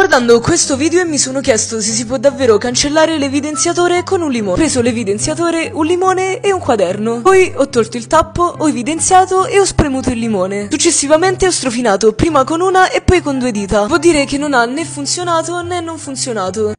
guardando questo video e mi sono chiesto se si può davvero cancellare l'evidenziatore con un limone. Ho preso l'evidenziatore, un limone e un quaderno. Poi ho tolto il tappo, ho evidenziato e ho spremuto il limone. Successivamente ho strofinato prima con una e poi con due dita. Vuol dire che non ha né funzionato né non funzionato.